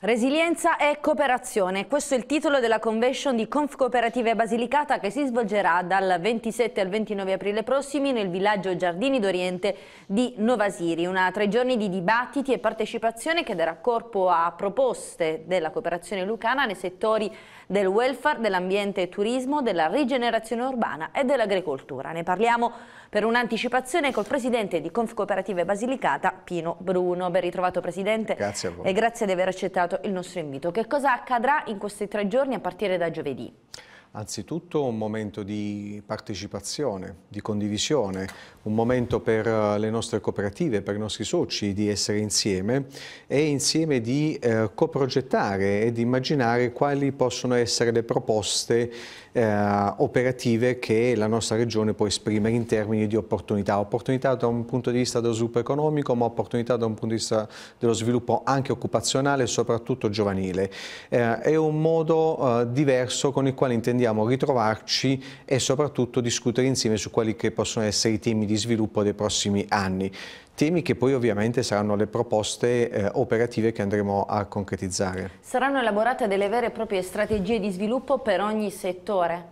Resilienza e cooperazione, questo è il titolo della convention di Conf Cooperative Basilicata che si svolgerà dal 27 al 29 aprile prossimi nel villaggio Giardini d'Oriente di Novasiri, una tre giorni di dibattiti e partecipazione che darà corpo a proposte della cooperazione lucana nei settori del welfare, dell'ambiente e turismo, della rigenerazione urbana e dell'agricoltura. Ne parliamo per un'anticipazione col presidente di Conf Cooperative Basilicata Pino Bruno. Ben ritrovato presidente. Grazie a voi. E grazie di aver accettato ascoltato il nostro invito. Che cosa accadrà in questi tre giorni a partire da giovedì? Anzitutto un momento di partecipazione, di condivisione, un momento per eh, le nostre cooperative, per i nostri soci di essere insieme e insieme di eh, coprogettare e di immaginare quali possono essere le proposte eh, operative che la nostra regione può esprimere in termini di opportunità, opportunità da un punto di vista dello sviluppo economico ma opportunità da un punto di vista dello sviluppo anche occupazionale e soprattutto giovanile. Eh, è un modo eh, diverso con il quale intendiamo ritrovarci e soprattutto discutere insieme su quali che possono essere i temi di sviluppo dei prossimi anni. Temi che poi ovviamente saranno le proposte eh, operative che andremo a concretizzare. Saranno elaborate delle vere e proprie strategie di sviluppo per ogni settore?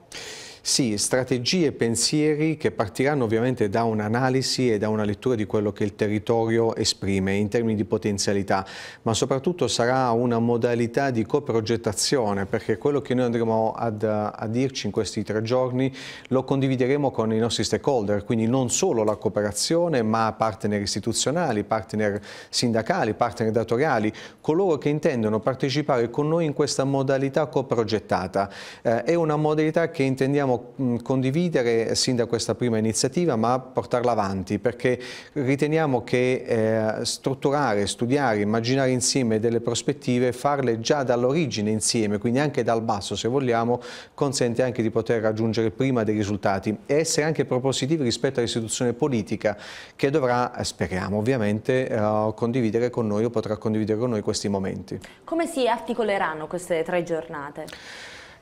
Sì, strategie e pensieri che partiranno ovviamente da un'analisi e da una lettura di quello che il territorio esprime in termini di potenzialità, ma soprattutto sarà una modalità di coprogettazione perché quello che noi andremo ad, a dirci in questi tre giorni lo condivideremo con i nostri stakeholder, quindi non solo la cooperazione ma partner istituzionali, partner sindacali, partner datoriali, coloro che intendono partecipare con noi in questa modalità coprogettata. Eh, è una modalità che intendiamo Diciamo, condividere sin da questa prima iniziativa ma portarla avanti perché riteniamo che eh, strutturare, studiare, immaginare insieme delle prospettive, farle già dall'origine insieme, quindi anche dal basso se vogliamo, consente anche di poter raggiungere prima dei risultati e essere anche propositivi rispetto all'istituzione politica che dovrà, eh, speriamo ovviamente, eh, condividere con noi o potrà condividere con noi questi momenti. Come si articoleranno queste tre giornate?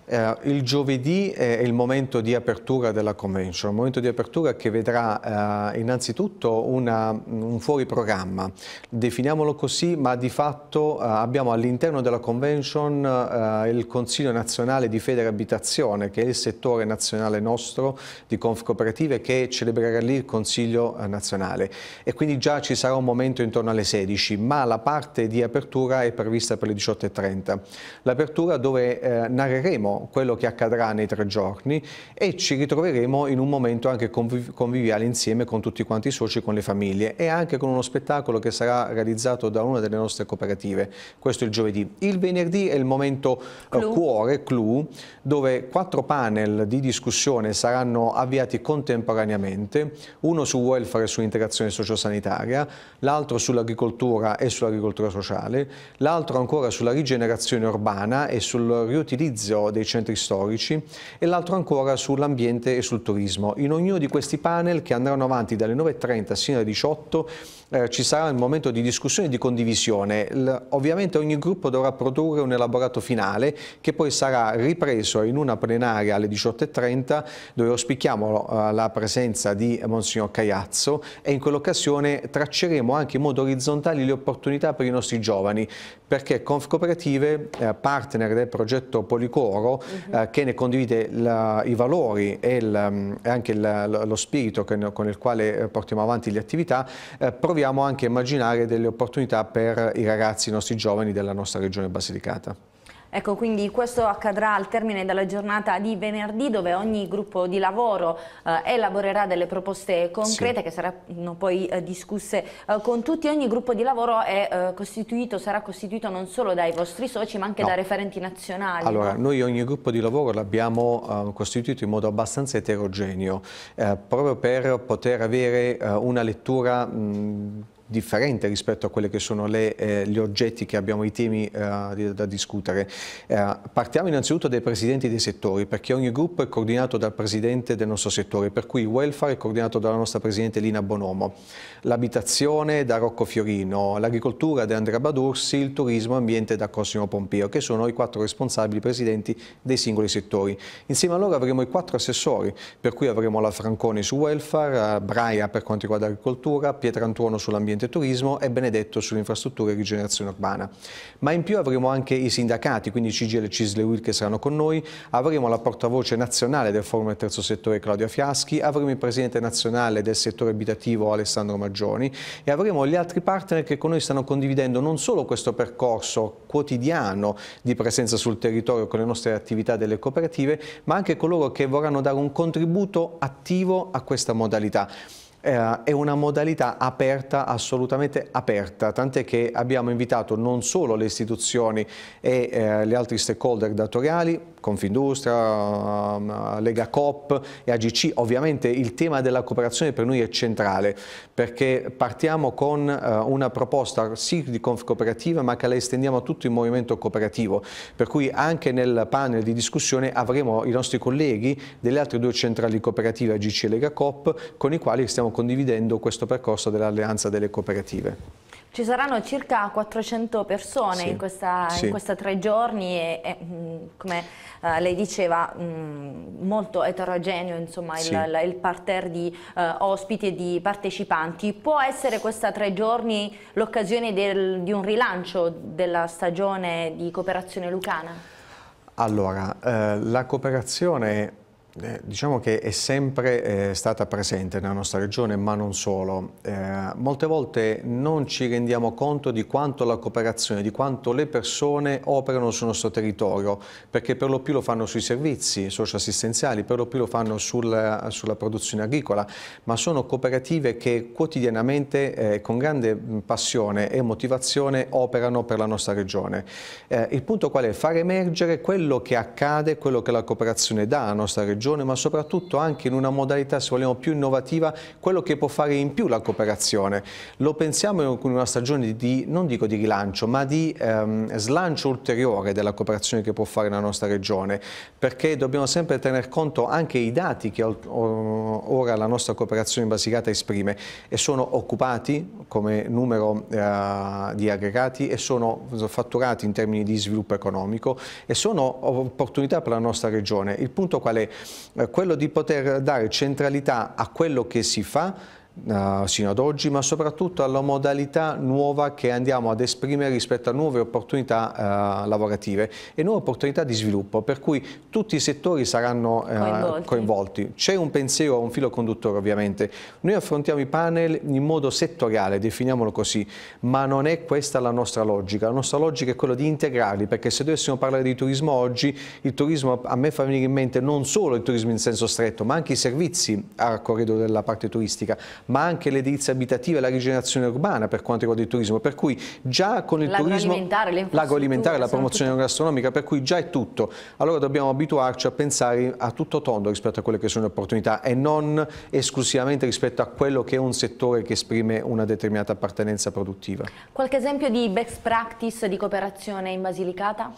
Eh, il giovedì è il momento di apertura della convention, un momento di apertura che vedrà eh, innanzitutto una, un fuori programma, definiamolo così, ma di fatto eh, abbiamo all'interno della convention eh, il Consiglio Nazionale di Federe Abitazione, che è il settore nazionale nostro di conf cooperative, che celebrerà lì il Consiglio eh, Nazionale e quindi già ci sarà un momento intorno alle 16, ma la parte di apertura è prevista per le 18.30. L'apertura dove eh, narreremo quello che accadrà nei tre giorni e ci ritroveremo in un momento anche conviviale insieme con tutti quanti i soci, con le famiglie e anche con uno spettacolo che sarà realizzato da una delle nostre cooperative. Questo è il giovedì. Il venerdì è il momento eh, clou. cuore, clou, dove quattro panel di discussione saranno avviati contemporaneamente, uno su welfare e su integrazione sociosanitaria, l'altro sull'agricoltura e sull'agricoltura sociale, l'altro ancora sulla rigenerazione urbana e sul riutilizzo dei dei centri storici e l'altro ancora sull'ambiente e sul turismo. In ognuno di questi panel che andranno avanti dalle 9.30 sino alle 18 eh, ci sarà il momento di discussione e di condivisione. L ovviamente ogni gruppo dovrà produrre un elaborato finale che poi sarà ripreso in una plenaria alle 18.30 dove ospichiamo eh, la presenza di Monsignor Caiazzo e in quell'occasione tracceremo anche in modo orizzontale le opportunità per i nostri giovani perché Confcooperative, eh, partner del progetto Policoro, Mauro uh eh, -huh. che ne condivide la, i valori e, il, mm, e anche il, lo spirito con, con il quale eh, portiamo avanti le attività, eh, proviamo anche a immaginare delle opportunità per i ragazzi, i nostri giovani della nostra regione Basilicata. Ecco, quindi questo accadrà al termine della giornata di venerdì dove ogni gruppo di lavoro eh, elaborerà delle proposte concrete sì. che saranno poi eh, discusse eh, con tutti. Ogni gruppo di lavoro è, eh, costituito, sarà costituito non solo dai vostri soci ma anche no. da referenti nazionali. Allora, no? noi ogni gruppo di lavoro l'abbiamo eh, costituito in modo abbastanza eterogeneo eh, proprio per poter avere una lettura mh, differente rispetto a quelli che sono le, eh, gli oggetti che abbiamo, i temi eh, da discutere. Eh, partiamo innanzitutto dai presidenti dei settori, perché ogni gruppo è coordinato dal presidente del nostro settore, per cui il welfare è coordinato dalla nostra presidente Lina Bonomo, l'abitazione da Rocco Fiorino, l'agricoltura da Andrea Badursi, il turismo e ambiente da Cosimo Pompeo, che sono i quattro responsabili presidenti dei singoli settori. Insieme a loro avremo i quattro assessori, per cui avremo la Franconi su welfare, Braia per quanto riguarda agricoltura, Pietrantuono sull'ambiente ambiente e turismo e Benedetto sulle infrastrutture e rigenerazione urbana. Ma in più avremo anche i sindacati, quindi CGL, Cisle e UIL che saranno con noi, avremo la portavoce nazionale del forum del terzo settore Claudia Fiaschi, avremo il presidente nazionale del settore abitativo Alessandro Maggioni e avremo gli altri partner che con noi stanno condividendo non solo questo percorso quotidiano di presenza sul territorio con le nostre attività delle cooperative, ma anche coloro che vorranno dare un contributo attivo a questa modalità. Eh, è una modalità aperta, assolutamente aperta, tant'è che abbiamo invitato non solo le istituzioni e eh, gli altri stakeholder datoriali, Confindustria, um, Lega Coop e AGC. Ovviamente il tema della cooperazione per noi è centrale perché partiamo con eh, una proposta sì di conf cooperativa ma che la estendiamo a tutto il movimento cooperativo per cui anche nel panel di discussione avremo i nostri colleghi delle altre due centrali cooperative AGC e Lega Coop con i quali stiamo condividendo questo percorso dell'alleanza delle cooperative. Ci saranno circa 400 persone sì, in, questa, sì. in, questi tre giorni e, e come uh, lei diceva mh, molto eterogeneo insomma, sì. il, il, parterre di uh, ospiti e di partecipanti. Può essere questa tre giorni l'occasione di un rilancio della stagione di cooperazione lucana? Allora, eh, la cooperazione eh, diciamo che è sempre eh, stata presente nella nostra regione, ma non solo. Eh, molte volte non ci rendiamo conto di quanto la cooperazione, di quanto le persone operano sul nostro territorio, perché per lo più lo fanno sui servizi socioassistenziali, per lo più lo fanno sul, sulla produzione agricola, ma sono cooperative che quotidianamente, eh, con grande passione e motivazione, operano per la nostra regione. Eh, il punto qual è? Far emergere quello che accade, quello che la cooperazione dà alla nostra regione, Regione, ma soprattutto anche in una modalità, se vogliamo, più innovativa, quello che può fare in più la cooperazione. Lo pensiamo in una stagione di, non dico di rilancio, ma di ehm, slancio ulteriore della cooperazione che può fare la nostra Regione, perché dobbiamo sempre tener conto anche i dati che ora la nostra cooperazione in Basilicata esprime e sono occupati come numero eh, di aggregati e sono fatturati in termini di sviluppo economico e sono opportunità per la nostra regione. Il punto qual è? Eh, quello di poter dare centralità a quello che si fa eh, sino ad oggi, ma soprattutto alla modalità nuova che andiamo ad esprimere rispetto a nuove opportunità uh, lavorative e nuove opportunità di sviluppo, per cui tutti i settori saranno uh, coinvolti. coinvolti. C'è un pensiero, un filo conduttore ovviamente. Noi affrontiamo i panel in modo settoriale, definiamolo così, ma non è questa la nostra logica. La nostra logica è quella di integrarli, perché se dovessimo parlare di turismo oggi, il turismo a me fa venire in mente non solo il turismo in senso stretto, ma anche i servizi a corredo della parte turistica, ma anche l'edilizia abitativa e la rigenerazione urbana per quanto riguarda il turismo, per cui già con il turismo l'agroalimentare, la promozione gastronomica, per cui già è tutto. Allora dobbiamo abituarci a pensare a tutto tondo rispetto a quelle che sono le opportunità e non esclusivamente rispetto a quello che è un settore che esprime una determinata appartenenza produttiva. Qualche esempio di best practice di cooperazione in Basilicata?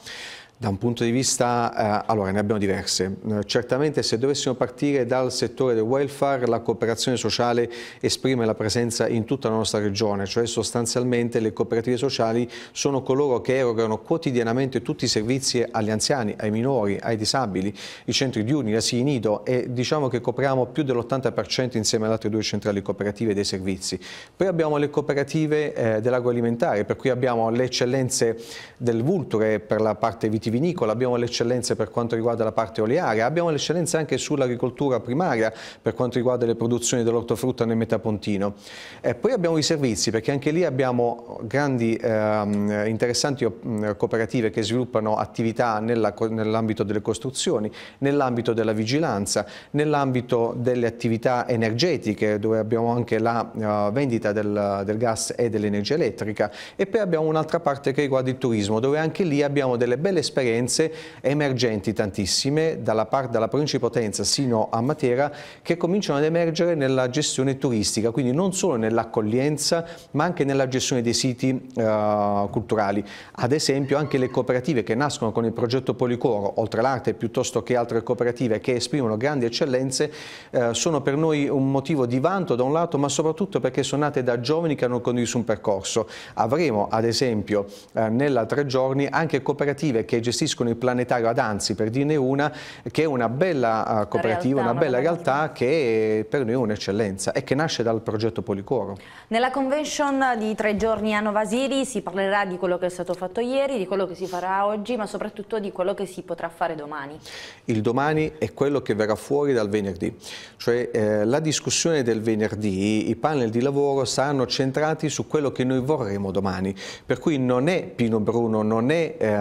Da un punto di vista, eh, allora ne abbiamo diverse. Eh, certamente se dovessimo partire dal settore del welfare, la cooperazione sociale esprime la presenza in tutta la nostra regione, cioè sostanzialmente le cooperative sociali sono coloro che erogano quotidianamente tutti i servizi agli anziani, ai minori, ai disabili, i centri diurni, gli asili nido e diciamo che copriamo più dell'80% insieme alle altre due centrali cooperative dei servizi. Poi abbiamo le cooperative eh, dell'agroalimentare, per cui abbiamo le eccellenze del Vulture per la parte viticola vitivinicola, abbiamo le eccellenze per quanto riguarda la parte olearia, abbiamo le eccellenze anche sull'agricoltura primaria per quanto riguarda le produzioni dell'ortofrutta nel Metapontino. E poi abbiamo i servizi perché anche lì abbiamo grandi ehm, eh, interessanti cooperative che sviluppano attività nell'ambito nell delle costruzioni, nell'ambito della vigilanza, nell'ambito delle attività energetiche dove abbiamo anche la uh, vendita del, del gas e dell'energia elettrica e poi abbiamo un'altra parte che riguarda il turismo dove anche lì abbiamo delle belle esperienze esperienze emergenti tantissime dalla, parte, dalla provincia di Potenza sino a Matera che cominciano ad emergere nella gestione turistica, quindi non solo nell'accoglienza ma anche nella gestione dei siti uh, culturali. Ad esempio anche le cooperative che nascono con il progetto Policoro, oltre l'arte piuttosto che altre cooperative che esprimono grandi eccellenze, uh, sono per noi un motivo di vanto da un lato ma soprattutto perché sono nate da giovani che hanno condiviso un percorso. Avremo ad esempio uh, eh, nella tre giorni anche cooperative che gestiscono il planetario ad Anzi, per dirne una, che è una bella eh, cooperativa, realtà, una bella realtà che per noi è un'eccellenza e che nasce dal progetto Policoro. Nella convention di tre giorni a Novasiri si parlerà di quello che è stato fatto ieri, di quello che si farà oggi, ma soprattutto di quello che si potrà fare domani. Il domani è quello che verrà fuori dal venerdì, cioè eh, la discussione del venerdì, i panel di lavoro saranno centrati su quello che noi vorremmo domani, per cui non è Pino Bruno, non è eh,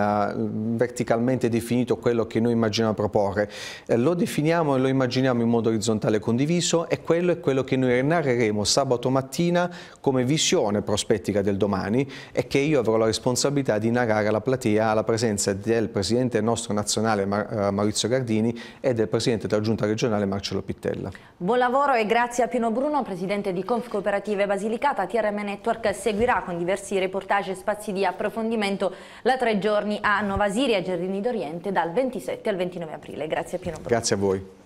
verticalmente definito quello che noi immaginiamo proporre, eh, lo definiamo e lo immaginiamo in modo orizzontale condiviso e quello è quello che noi narreremo sabato mattina come visione prospettica del domani e che io avrò la responsabilità di narrare alla platea alla presenza del Presidente nostro nazionale Mar eh, Maurizio Gardini e del Presidente della Giunta regionale Marcello Pittella. Buon lavoro e grazie a Pino Bruno, Presidente di Conf Cooperative Basilicata, TRM Network seguirà con diversi reportage e spazi di approfondimento la tre giorni a Novasile. Liri a Gerrini d'Oriente dal 27 al 29 aprile. Grazie a Piero. Grazie a voi.